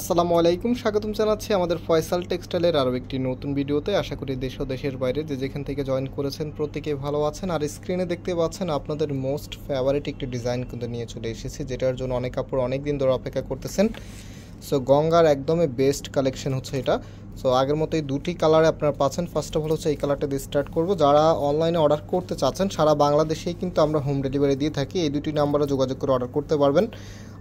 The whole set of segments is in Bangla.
আসসালামু আলাইকুম স্বাগতম জানাচ্ছি আমাদের ফয়সাল টেক্সটাইলের আরও একটি নতুন ভিডিওতে আশা করি দেশ ও দেশের বাইরে যে যেখান থেকে জয়েন করেছেন প্রত্যেকে ভালো আছেন আর স্ক্রিনে দেখতে পাচ্ছেন আপনাদের মোস্ট ফেভারিট একটি ডিজাইন কিন্তু নিয়ে চলে এসেছি যেটার জন্য অনেক কাপড় অনেক দিন ধরে অপেক্ষা করতেছেন সো গঙ্গার একদমই বেস্ট কালেকশন হচ্ছে এটা সো আগের মতো এই দুটি কালারে আপনারা পাচ্ছেন ফার্স্ট অফ অল হচ্ছে এই কালারটা দিয়ে স্টার্ট করবো যারা অনলাইনে অর্ডার করতে চাচ্ছেন সারা বাংলাদেশেই কিন্তু আমরা হোম ডেলিভারি দিয়ে থাকি এই দুটি নাম্বারে যোগাযোগ করে অর্ডার করতে পারবেন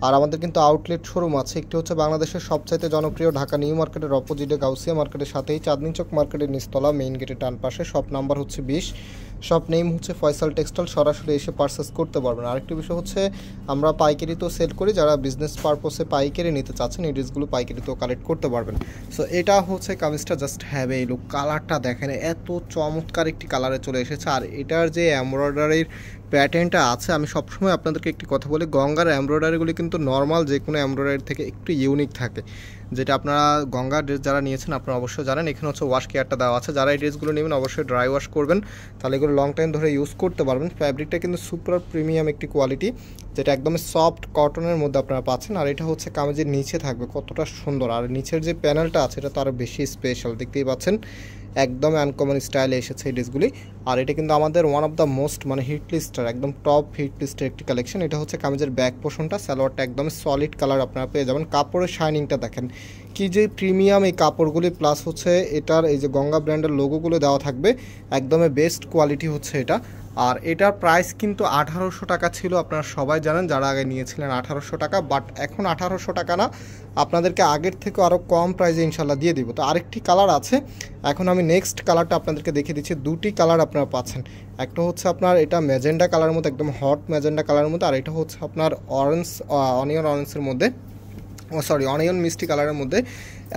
আর আমাদের কিন্তু আউটলেট শোরুম আছে একটি হচ্ছে বাংলাদেশের সবচাইতে জনপ্রিয় ঢাকা নিউ মার্কেটের অপোজিটে গাউসিয়া মার্কেটের সাথেই চাঁদনী চক মার্কেটের নিস্তলা মেইন গেটের টান পাশে সব নাম্বার হচ্ছে বিশ সব নেম হচ্ছে ফয়সাল টেক্সটাইল সরাসরি এসে পারচেস করতে পারবেন আরেকটি বিষয় হচ্ছে আমরা পাইকারি তো সেল করি যারা বিজনেস পারপোসে পাইকারি নিতে চাচ্ছেন এই ড্রেসগুলো পাইকারি তো কালেক্ট করতে পারবেন সো এটা হচ্ছে কামিজটা জাস্ট হ্যাবে লুক কালারটা দেখেন এত চমৎকার একটি কালারে চলে এসেছে আর এটার যে এমব্রয়ডারির প্যাটার্নটা আছে আমি সবসময় আপনাদেরকে একটি কথা বলি গঙ্গার এমব্রয়ডারিগুলি কিন্তু নর্মাল যে কোনো এমব্রয়ডারি থেকে একটু ইউনিক থাকে যেটা আপনারা গঙ্গা ড্রেস যারা নিয়েছেন আপনারা অবশ্যই জানেন এখানে হচ্ছে ওয়াশ কেয়ারটা দেওয়া আছে যারা এই ড্রেসগুলো নেবেন অবশ্যই ড্রাই ওয়াশ করবেন তাহলে এগুলো লং টাইম ধরে ইউজ করতে পারবেন ফ্যাব্রিকটা কিন্তু সুপার প্রিমিয়াম একটি কোয়ালিটি যেটা একদম সফট কটনের মধ্যে আপনারা পাচ্ছেন আর এটা হচ্ছে কামেজের নিচে থাকবে কতটা সুন্দর আর নিচের যে প্যানেলটা আছে এটা তো আরও বেশি স্পেশাল দেখতেই পাচ্ছেন একদম আনকমন স্টাইলে এসেছে এই ড্রেসগুলি আর এটা কিন্তু আমাদের ওয়ান অফ দ্য মোস্ট মানে হিট লিস্টার একদম টপ হিট লিস্টের একটি কালেকশন এটা হচ্ছে কামিজের ব্যাক পোষণটা সালোয়ারটা একদম সলিড কালার আপনারা পেয়ে যাবেন কাপড়ের শাইনিংটা দেখেন কি যে প্রিমিয়াম এই কাপড়গুলি প্লাস হচ্ছে এটার এই যে গঙ্গা ব্র্যান্ডের লোগোগুলো দেওয়া থাকবে একদমই বেস্ট কোয়ালিটি হচ্ছে এটা আর এটার প্রাইস কিন্তু আঠারোশো টাকা ছিল আপনারা সবাই জানেন যারা আগে নিয়েছিলেন আঠারোশো টাকা বাট এখন আঠারোশো টাকা না আপনাদেরকে আগের থেকে আরও কম প্রাইসে ইনশাল্লাহ দিয়ে দিব তো আরেকটি কালার আছে এখন আমি নেক্সট কালারটা আপনাদেরকে দেখিয়ে দিচ্ছি দুটি কালার আপনারা পাচ্ছেন একটা হচ্ছে আপনার এটা ম্যাজেন্ডা কালার মতো একদম হট ম্যাজেন্ডা কালার মতো আর এটা হচ্ছে আপনার অরেঞ্জ অনিয়ন অরেঞ্জের মধ্যে সরি অনিয়ন মিষ্টি কালারের মধ্যে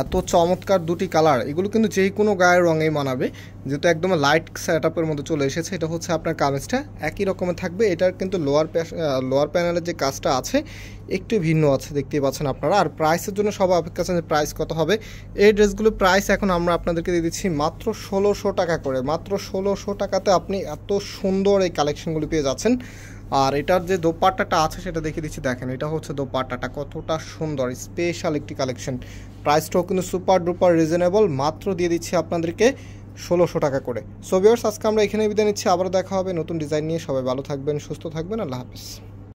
এত চমৎকার দুটি কালার এগুলো কিন্তু যে কোনো গায়ের রঙেই মানাবে যেহেতু একদম লাইট সেট আপের মধ্যে চলে এসেছে এটা হচ্ছে আপনার কামেজটা একই রকমের থাকবে এটার কিন্তু লোয়ার লোয়ার প্যানেলের যে কাজটা আছে একটু ভিন্ন আছে দেখতেই পাচ্ছেন আপনারা আর প্রাইসের জন্য সবাই অপেক্ষা আছেন যে প্রাইস কত হবে এই ড্রেসগুলোর প্রাইস এখন আমরা আপনাদেরকে দিয়ে দিচ্ছি মাত্র ষোলোশো টাকা করে মাত্র ষোলোশো টাকাতে আপনি এত সুন্দর এই কালেকশনগুলো পেয়ে যাচ্ছেন আর এটার যে দোপাট্টাটা আছে সেটা দেখিয়ে দিচ্ছি দেখেন এটা হচ্ছে দোপাট্টাটা কতটা সুন্দর স্পেশাল একটি কালেকশন প্রাইসটাও কিন্তু সুপার ডুপার রিজনেবল মাত্র দিয়ে দিচ্ছি আপনাদেরকে ষোলোশো টাকা করে সো আজকে আমরা এখানে বিদায় নিচ্ছি আবার দেখা হবে নতুন ডিজাইন নিয়ে সবাই ভালো থাকবেন সুস্থ থাকবেন আল্লাহ হাফিজ